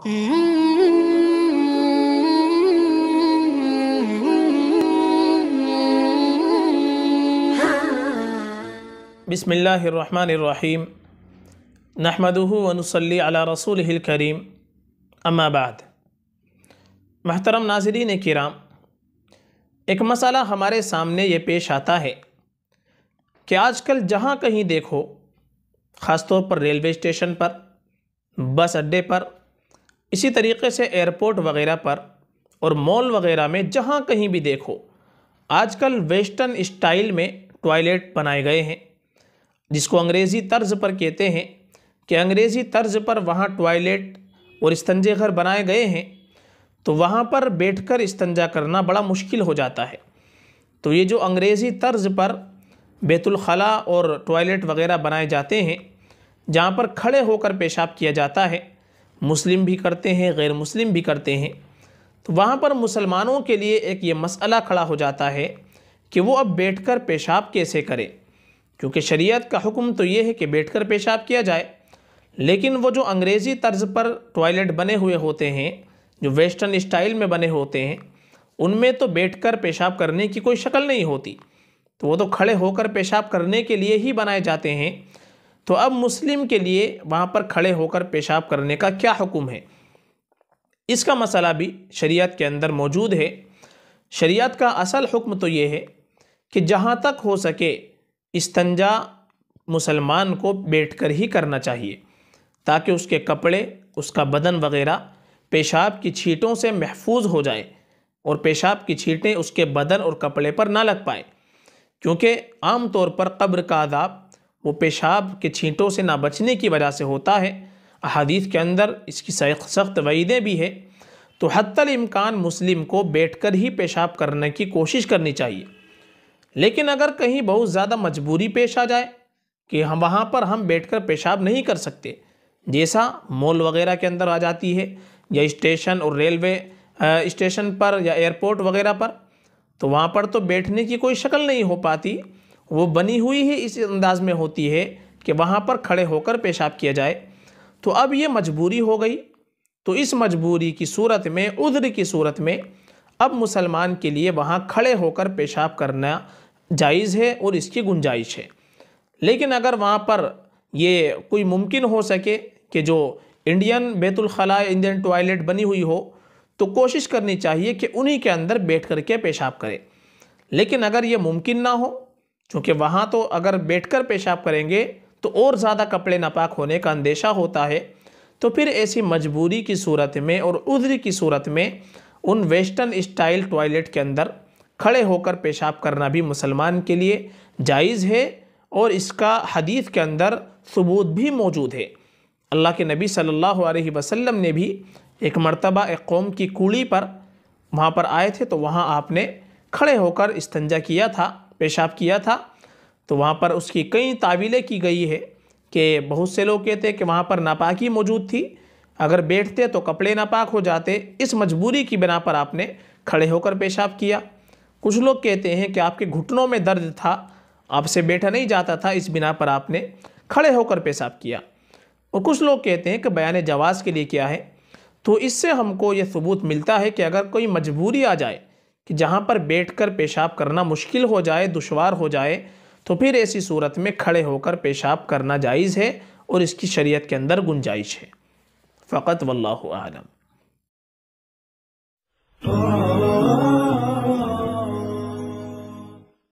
بسم اللہ الرحمن الرحیم نحمده ونو صلی اللہ رسول اما بعد محترم ناظرین کرام ایک مسئلہ ہمارے سامنے یہ پیش آتا ہے کہ آج کل جہاں کہیں دیکھو خاص طور پر ریلوے اسٹیشن پر بس اڈے پر اسی طریقے سے ایئرپورٹ وغیرہ پر اور مال وغیرہ میں جہاں کہیں بھی دیکھو آج کل ویسٹرن اسٹائل میں ٹوائلیٹ بنائے گئے ہیں جس کو انگریزی طرز پر کہتے ہیں کہ انگریزی طرز پر وہاں ٹوائلیٹ اور استنجے گھر بنائے گئے ہیں تو وہاں پر بیٹھ کر استنجا کرنا بڑا مشکل ہو جاتا ہے تو یہ جو انگریزی طرز پر بیت الخلاء اور ٹوائلیٹ وغیرہ بنائے جاتے ہیں جہاں پر کھڑے ہو کر پیشاب کیا جاتا ہے مسلم بھی کرتے ہیں غیر مسلم بھی کرتے ہیں تو وہاں پر مسلمانوں کے لیے ایک یہ مسئلہ کھڑا ہو جاتا ہے کہ وہ اب بیٹھ کر پیشاب کیسے کرے کیونکہ شریعت کا حکم تو یہ ہے کہ بیٹھ کر پیشاب کیا جائے لیکن وہ جو انگریزی طرز پر ٹوائلٹ بنے ہوئے ہوتے ہیں جو ویسٹرن اسٹائل میں بنے ہوتے ہیں ان میں تو بیٹھ کر پیشاب کرنے کی کوئی شکل نہیں ہوتی تو وہ تو کھڑے ہو کر پیشاب کرنے کے لیے ہی بنائے جاتے ہیں تو اب مسلم کے لیے وہاں پر کھڑے ہو کر پیشاب کرنے کا کیا حکم ہے اس کا مسئلہ بھی شریعت کے اندر موجود ہے شریعت کا اصل حکم تو یہ ہے کہ جہاں تک ہو سکے استنجا مسلمان کو بیٹھ کر ہی کرنا چاہیے تاکہ اس کے کپڑے اس کا بدن وغیرہ پیشاب کی چھیٹوں سے محفوظ ہو جائیں اور پیشاب کی چھیٹیں اس کے بدن اور کپڑے پر نہ لگ پائیں کیونکہ عام طور پر قبر کا عذاب وہ پیشاب کے چھینٹوں سے نہ بچنے کی وجہ سے ہوتا ہے احادیث کے اندر اس کی سخت وعیدیں بھی ہے تو حتی الامکان مسلم کو بیٹھ کر ہی پیشاب کرنے کی کوشش کرنی چاہیے لیکن اگر کہیں بہت زیادہ مجبوری پیش آ جائے کہ ہم وہاں پر ہم بیٹھ کر پیشاب نہیں کر سکتے جیسا مول وغیرہ کے اندر آ جاتی ہے یا اسٹیشن اور ریلوے اسٹیشن پر یا ایئرپورٹ وغیرہ پر تو وہاں پر تو بیٹھنے کی کوئی شکل نہیں ہو پاتی وہ بنی ہوئی ہی اس انداز میں ہوتی ہے کہ وہاں پر کھڑے ہو کر پیشاب کیا جائے تو اب یہ مجبوری ہو گئی تو اس مجبوری کی صورت میں عذر کی صورت میں اب مسلمان کے لیے وہاں کھڑے ہو کر پیشاب کرنا جائز ہے اور اس کی گنجائش ہے لیکن اگر وہاں پر یہ کوئی ممکن ہو سکے کہ جو انڈین بیت الخلاء انڈین ٹوائلٹ بنی ہوئی ہو تو کوشش کرنی چاہیے کہ انہی کے اندر بیٹھ کر کے پیشاب کرے لیکن اگر یہ ممکن نہ ہو چونکہ وہاں تو اگر بیٹھ کر پیشاب کریں گے تو اور زیادہ کپڑے ناپاک ہونے کا اندیشہ ہوتا ہے تو پھر ایسی مجبوری کی صورت میں اور عذری کی صورت میں ان ویسٹرن اسٹائل ٹوائلٹ کے اندر کھڑے ہو کر پیشاب کرنا بھی مسلمان کے لیے جائز ہے اور اس کا حدیث کے اندر ثبوت بھی موجود ہے اللہ کے نبی صلی اللہ علیہ وسلم نے بھی ایک مرتبہ ایک قوم کی کوڑی پر وہاں پر آئے تھے تو وہاں آپ نے کھڑے ہو کر استنجا کیا تھا پیشاب کیا تھا تو وہاں پر اس کی کئی تعویلیں کی گئی ہے کہ بہت سے لوگ کہتے ہیں کہ وہاں پر ناپاکی موجود تھی اگر بیٹھتے تو کپڑے ناپاک ہو جاتے اس مجبوری کی بنا پر آپ نے کھڑے ہو کر پیشاب کیا کچھ لوگ کہتے ہیں کہ آپ کے گھٹنوں میں درد تھا آپ سے بیٹھا نہیں جاتا تھا اس بنا پر آپ نے کھڑے ہو کر پیشاب کیا اور کچھ لوگ کہتے ہیں کہ بیان جواز کے لیے کیا ہے تو اس سے ہم کو یہ ثبوت ملتا ہے کہ اگر کوئی مجبوری آ جائے کہ جہاں پر بیٹھ کر پیشاب کرنا مشکل ہو جائے دشوار ہو جائے تو پھر ایسی صورت میں کھڑے ہو کر پیشاب کرنا جائز ہے اور اس کی شریعت کے اندر گنجائش ہے فقط واللہ اللہ Oh